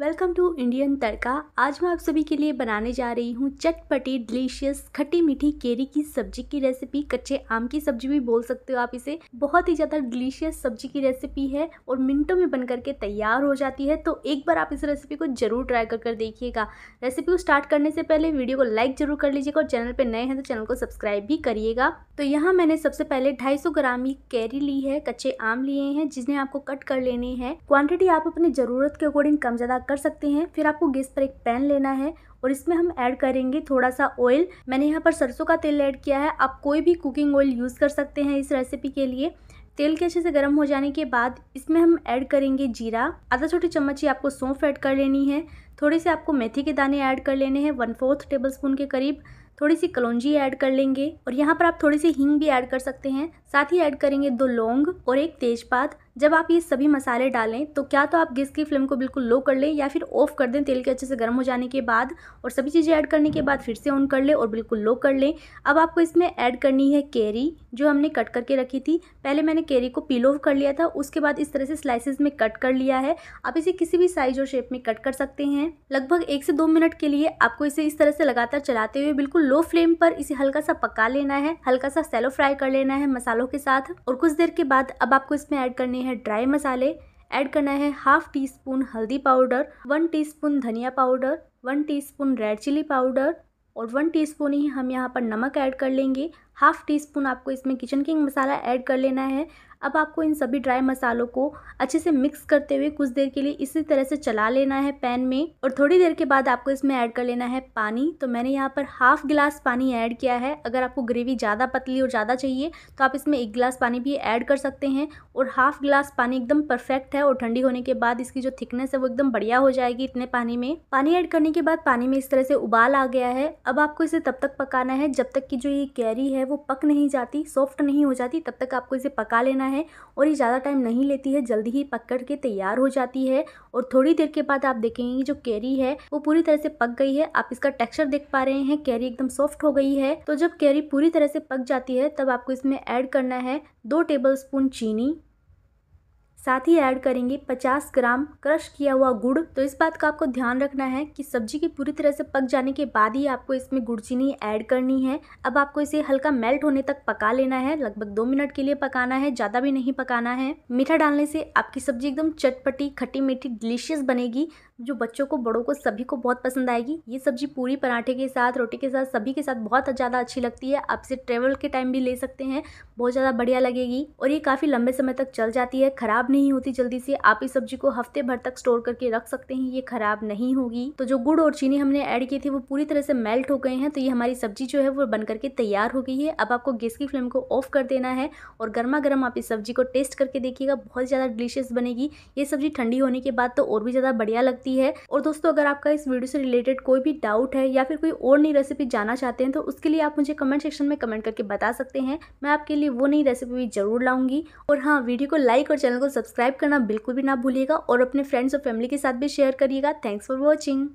welcome to Indian तड़का आज मैं आप सभी के लिए बनाने जा रही हूँ चटपटी डिलीशियस खट्टी मीठी केरी की सब्जी की रेसिपी कच्चे आम की सब्जी भी बोल सकते हो आप इसे बहुत ही ज़्यादा डिलीशियस सब्जी की रेसिपी है और मिनटों में बनकर के तैयार हो जाती है तो एक बार आप इस रेसिपी को जरूर ट्राई कर कर देखिएगा रेसिपी को स्टार्ट करने से पहले वीडियो को लाइक जरूर कर लीजिएगा और चैनल पर नए हैं तो चैनल को सब्सक्राइब भी करिएगा तो यहाँ मैंने सबसे पहले ढाई ग्राम की कैरी ली है कच्चे आम लिए हैं जिन्हें आपको कट कर लेने हैं क्वान्टिटी आप अपनी ज़रूरत के अकॉर्डिंग कम ज़्यादा कर सकते हैं फिर आपको गैस पर एक पैन लेना है और इसमें हम ऐड करेंगे थोड़ा सा ऑयल मैंने यहाँ पर सरसों का तेल ऐड किया है आप कोई भी कुकिंग ऑयल यूज़ कर सकते हैं इस रेसिपी के लिए तेल के अच्छे से गर्म हो जाने के बाद इसमें हम ऐड करेंगे जीरा आधा छोटी चम्मच ही आपको सौंफ ऐड कर लेनी है थोड़े से आपको मेथी के दाने ऐड कर लेने हैं वन फोर्थ टेबल स्पून के करीब थोड़ी सी कलौजी ऐड कर लेंगे और यहाँ पर आप थोड़ी सी हींग भी ऐड कर सकते हैं साथ ही ऐड करेंगे दो लौंग और एक तेजपात जब आप ये सभी मसाले डालें तो क्या तो आप गैस की फ्लेम को बिल्कुल लो कर लें या फिर ऑफ कर दें तेल के अच्छे से गर्म हो जाने के बाद और सभी चीज़ें ऐड करने के बाद फिर से ऑन कर लें और बिल्कुल लो कर लें अब आपको इसमें ऐड करनी है कैरी जो हमने कट करके रखी थी पहले मैंने कैरी को पील ऑफ कर लिया था उसके बाद इस तरह से स्लाइसिस में कट कर लिया है आप इसे किसी भी साइज और शेप में कट कर सकते हैं लगभग एक से दो मिनट के लिए आपको इसे इस तरह से लगातार चलाते हुए बिल्कुल लो फ्लेम पर इसे हल्का सा पका लेना है हल्का सा सेलो फ्राई कर लेना है मसालों के साथ और कुछ देर के बाद अब आपको इसमें ऐड करने हैं ड्राई मसाले ऐड करना है हाफ टी स्पून हल्दी पाउडर वन स्पून धनिया powder one spoon red chilli powder और वन टीस्पून ही हम यहाँ पर नमक ऐड कर लेंगे हाफ टी स्पून आपको इसमें किचन किंग मसाला ऐड कर लेना है अब आपको इन सभी ड्राई मसालों को अच्छे से मिक्स करते हुए कुछ देर के लिए इसी तरह से चला लेना है पैन में और थोड़ी देर के बाद आपको इसमें ऐड कर लेना है पानी तो मैंने यहाँ पर हाफ गिलास पानी ऐड किया है अगर आपको ग्रेवी ज़्यादा पतली और ज़्यादा चाहिए तो आप इसमें एक गिलास पानी भी ऐड कर सकते हैं और हाफ गिलास पानी एकदम परफेक्ट है और ठंडी होने के बाद इसकी जो थिकनेस है वो एकदम बढ़िया हो जाएगी इतने पानी में पानी ऐड करने के बाद पानी में इस तरह से उबाल आ गया है अब आपको इसे तब तक पकाना है जब तक कि जो ये कैरी है वो पक नहीं जाती सॉफ्ट नहीं हो जाती तब तक आपको इसे पका लेना है और ये ज़्यादा टाइम नहीं लेती है जल्दी ही पक कर के तैयार हो जाती है और थोड़ी देर के बाद आप देखेंगे जो कैरी है वो पूरी तरह से पक गई है आप इसका टेक्सचर देख पा रहे हैं कैरी एकदम सॉफ्ट हो गई है तो जब कैरी पूरी तरह से पक जाती है तब आपको इसमें ऐड करना है दो टेबल स्पून चीनी साथ ही ऐड करेंगे 50 ग्राम क्रश किया हुआ गुड़ तो इस बात का आपको ध्यान रखना है कि सब्जी की पूरी तरह से पक जाने के बाद ही आपको इसमें गुड़ चीनी ऐड करनी है अब आपको इसे हल्का मेल्ट होने तक पका लेना है लगभग दो मिनट के लिए पकाना है ज़्यादा भी नहीं पकाना है मीठा डालने से आपकी सब्जी एकदम चटपटी खट्टी मीठी डिलीशियस बनेगी जो बच्चों को बड़ों को सभी को बहुत पसंद आएगी ये सब्जी पूरी पराठे के साथ रोटी के साथ सभी के साथ बहुत ज़्यादा अच्छी लगती है आप इसे ट्रेवल के टाइम भी ले सकते हैं बहुत ज़्यादा बढ़िया लगेगी और ये काफ़ी लंबे समय तक चल जाती है ख़राब नहीं होती जल्दी से आप इस सब्जी को हफ्ते भर तक स्टोर करके रख सकते हैं ये ख़राब नहीं होगी तो जो गुड़ और चीनी हमने ऐड की थी वो पूरी तरह से मेल्ट हो गए हैं तो ये हमारी सब्जी जो है वो बन करके तैयार हो गई है अब आपको गैस की फ्लेम को ऑफ कर देना है और गर्मा गर्म आप इस सब्जी को टेस्ट करके देखिएगा बहुत ज़्यादा डिलीशियस बनेगी ये सब्जी ठंडी होने के बाद तो और भी ज़्यादा बढ़िया लगती सकती है और दोस्तों अगर आपका इस वीडियो से रिलेटेड कोई भी डाउट है या फिर कोई और नई रेसिपी जानना चाहते हैं तो उसके लिए आप मुझे कमेंट सेक्शन में कमेंट करके बता सकते हैं मैं आपके लिए वो नई रेसिपी भी जरूर लाऊंगी और हाँ वीडियो को लाइक और चैनल को सब्सक्राइब करना बिल्कुल भी ना भूलिएगा और अपने फ्रेंड्स और फैमिली के साथ भी शेयर करिएगा थैंक्स फॉर वॉचिंग